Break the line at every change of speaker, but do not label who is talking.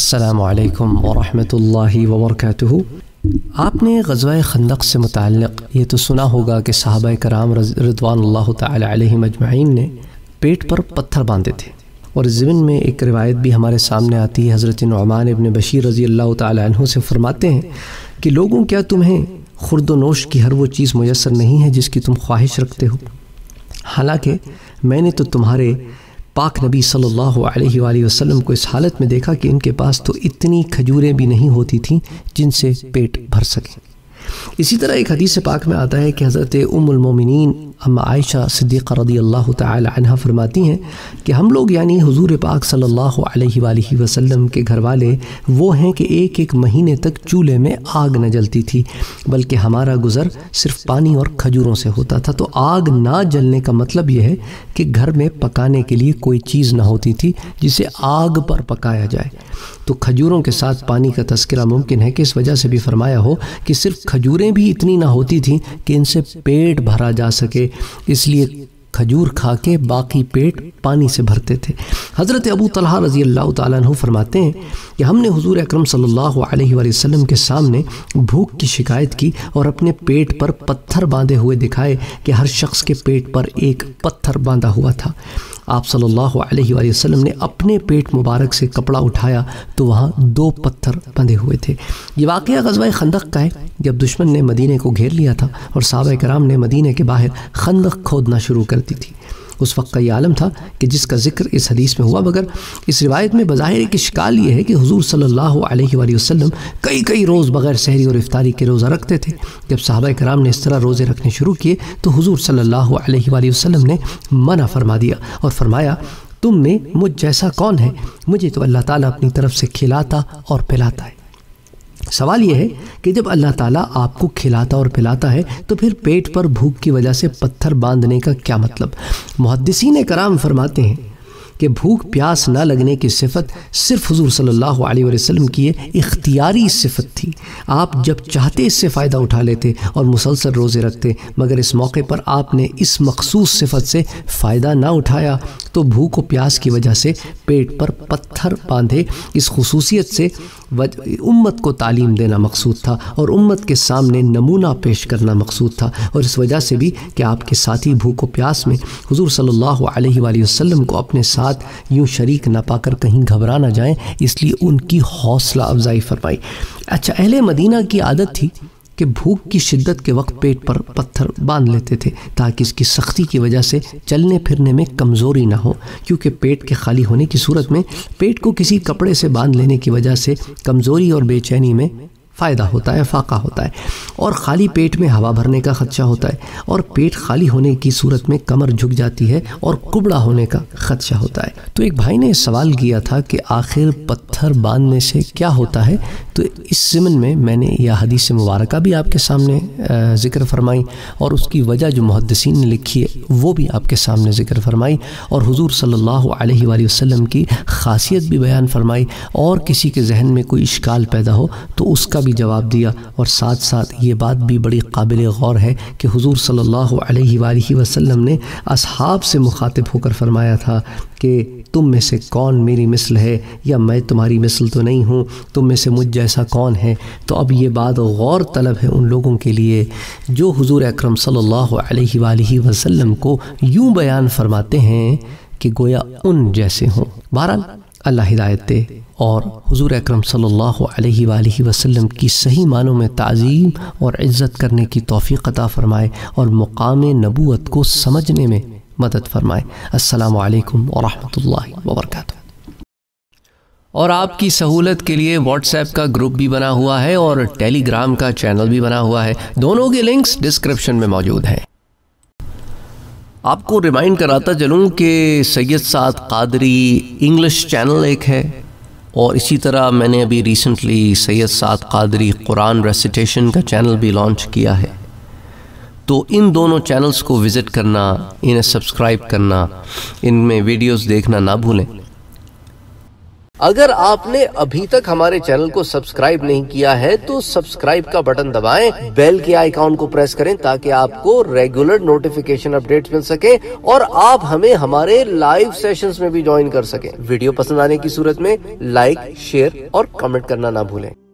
السلام علیکم ورحمۃ اللہ وبرکاتہ آپ نے غزوہ خندق سے متعلق یہ تو سنا ہوگا کہ صحابہ کرام رضوان اللہ تعالی علیہ مجمعین نے پیٹ پر پتھر باندھے تھے اور زمین میں ایک روایت بھی ہمارے سامنے آتی ہے حضرت نعمان ابن بشیر رضی اللہ تعالی عنہ سے فرماتے ہیں کہ لوگوں کیا تمہیں خرد و نوش کی ہر وہ چیز میسر نہیں ہے جس کی تم خواہش رکھتے ہو حالانکہ میں نے تو تمہارے پاک نبی صلی اللہ علیہ وآلہ وسلم کو اس حالت میں دیکھا کہ ان کے پاس تو اتنی کھجوریں بھی نہیں ہوتی تھیں جن سے پیٹ بھر سکیں اسی طرح ایک حدیث پاک میں آتا ہے کہ حضرت ام المومنین ہم عائشہ صدیقہ رضی اللہ تعالی عنہ فرماتی ہیں کہ ہم لوگ یعنی حضور پاک صلی اللہ علیہ وآلہ وسلم کے گھر والے وہ ہیں کہ ایک ایک مہینے تک چولہے میں آگ نہ جلتی تھی بلکہ ہمارا گزر صرف پانی اور کھجوروں سے ہوتا تھا تو آگ نہ جلنے کا مطلب یہ ہے کہ گھر میں پکانے کے لیے کوئی چیز نہ ہوتی تھی جسے آگ پر پکایا جائے تو کھجوروں کے ساتھ پانی کا تذکرہ ممکن ہے کہ اس وجہ سے بھی فرمایا ہو کہ صرف کھجوریں بھی اتنی نہ ہوتی تھیں کہ ان سے پیٹ بھرا جا سکے اس لیے کھجور کھا کے باقی پیٹ پانی سے بھرتے تھے حضرت ابو طلحہ رضی اللہ تعالیٰ عنہ فرماتے ہیں کہ ہم نے حضور اکرم صلی اللہ علیہ وآلہ وسلم کے سامنے بھوک کی شکایت کی اور اپنے پیٹ پر پتھر باندھے ہوئے دکھائے کہ ہر شخص کے پیٹ پر ایک پتھر باندھا ہوا تھا آپ صلی اللہ علیہ وآلہ وسلم نے اپنے پیٹ مبارک سے کپڑا اٹھایا تو وہاں دو پتھر بندھے ہوئے تھے یہ واقعہ غزوہ خندق کا ہے جب دشمن نے مدینہ کو گھیر لیا تھا اور صحابہ کرام نے مدینہ کے باہر خندق کھودنا شروع کر دی تھی اس وقت کا یہ عالم تھا کہ جس کا ذکر اس حدیث میں ہوا مگر اس روایت میں بظاہر ایک شکال یہ ہے کہ حضور صلی اللہ علیہ وآلہ وسلم کئی کئی روز بغیر سہری اور افطاری کے روزہ رکھتے تھے جب صحابہ کرام نے اس طرح روزے رکھنے شروع کیے تو حضور صلی اللہ علیہ وآلہ وسلم نے منع فرما دیا اور فرمایا تم میں مجھ جیسا کون ہے مجھے تو اللہ تعالیٰ اپنی طرف سے کھلاتا اور پلاتا ہے سوال یہ ہے کہ جب اللہ تعالیٰ آپ کو کھلاتا اور پلاتا ہے تو پھر پیٹ پر بھوک کی وجہ سے پتھر باندھنے کا کیا مطلب محدثین کرام فرماتے ہیں کہ بھوک پیاس نہ لگنے کی صفت صرف حضور صلی اللہ علیہ وسلم کی اختیاری صفت تھی آپ جب چاہتے اس سے فائدہ اٹھا لیتے اور مسلسل روزے رکھتے مگر اس موقع پر آپ نے اس مخصوص صفت سے فائدہ نہ اٹھایا تو بھوک و پیاس کی وجہ سے پیٹ پر پتھر باندھے اس خصوصیت سے امت کو تعلیم دینا مقصود تھا اور امت کے سامنے نمونہ پیش کرنا مقصود تھا اور اس وجہ سے بھی کہ آپ کے ساتھی بھوک و پیاس میں حضور صلی اللہ علیہ وآلہ وسلم کو اپنے ساتھ یوں شریک نہ پا کر کہیں گھبرا نہ جائیں اس لیے ان کی حوصلہ افزائی فرمائی اچھا اہل مدینہ کی عادت تھی کہ بھوک کی شدت کے وقت پیٹ پر پتھر باندھ لیتے تھے تاکہ اس کی سختی کی وجہ سے چلنے پھرنے میں کمزوری نہ ہو کیونکہ پیٹ کے خالی ہونے کی صورت میں پیٹ کو کسی کپڑے سے باندھ لینے کی وجہ سے کمزوری اور بے چینی میں فائدہ ہوتا ہے فاقہ ہوتا ہے اور خالی پیٹ میں ہوا بھرنے کا خدشہ ہوتا ہے اور پیٹ خالی ہونے کی صورت میں کمر جھک جاتی ہے اور کبڑا ہونے کا خدشہ ہوتا ہے تو ایک بھائی نے سوال کیا تھا کہ آخر پتھر باندھنے سے کیا ہوتا ہے تو اس زمن میں میں نے یہ حدیث مبارکہ بھی آپ کے سامنے ذکر فرمائی اور اس کی وجہ جو محدثین نے لکھی ہے وہ بھی آپ کے سامنے ذکر فرمائی اور حضور صلی اللہ علیہ وآلہ وسلم کی خاصیت بھی بیان فرمائی اور کسی کے ذہن میں کوئی اشکال پیدا ہو تو اس کا بھی بھی جواب دیا اور ساتھ ساتھ یہ بات بھی بڑی قابل غور ہے کہ حضور صلی اللہ علیہ وآلہ وسلم نے اصحاب سے مخاطب ہو کر فرمایا تھا کہ تم میں سے کون میری مثل ہے یا میں تمہاری مثل تو نہیں ہوں تم میں سے مجھ جیسا کون ہے تو اب یہ بات غور طلب ہے ان لوگوں کے لیے جو حضور اکرم صلی اللہ علیہ وآلہ وسلم کو یوں بیان فرماتے ہیں کہ گویا ان جیسے ہوں بہرحال اللہ ہدایت دے اور حضور اکرم صلی اللہ علیہ وآلہ وسلم کی صحیح معنوں میں تعظیم اور عزت کرنے کی توفیق عطا فرمائے اور مقام نبوت کو سمجھنے میں مدد فرمائے السلام علیکم ورحمۃ اللہ وبرکاتہ اور آپ کی سہولت کے لیے واٹس ایپ کا گروپ بھی بنا ہوا ہے اور ٹیلی گرام کا چینل بھی بنا ہوا ہے دونوں کے لنکس ڈسکرپشن میں موجود ہیں آپ کو ریمائنڈ کراتا چلوں کہ سید سعد قادری انگلش چینل ایک ہے اور اسی طرح میں نے ابھی ریسنٹلی سید سعد قادری قرآن ریسیٹیشن کا چینل بھی لانچ کیا ہے تو ان دونوں چینلز کو وزٹ کرنا انہیں سبسکرائب کرنا ان میں ویڈیوز دیکھنا نہ بھولیں اگر آپ نے ابھی تک ہمارے چینل کو سبسکرائب نہیں کیا ہے تو سبسکرائب کا بٹن دبائیں بیل کے آئیکاؤن کو پریس کریں تاکہ آپ کو ریگولر نوٹیفیکیشن اپ مل سکیں اور آپ ہمیں ہمارے لائیو سیشنز میں بھی جوائن کر سکیں ویڈیو پسند آنے کی صورت میں لائک شیئر اور کمنٹ کرنا نہ بھولیں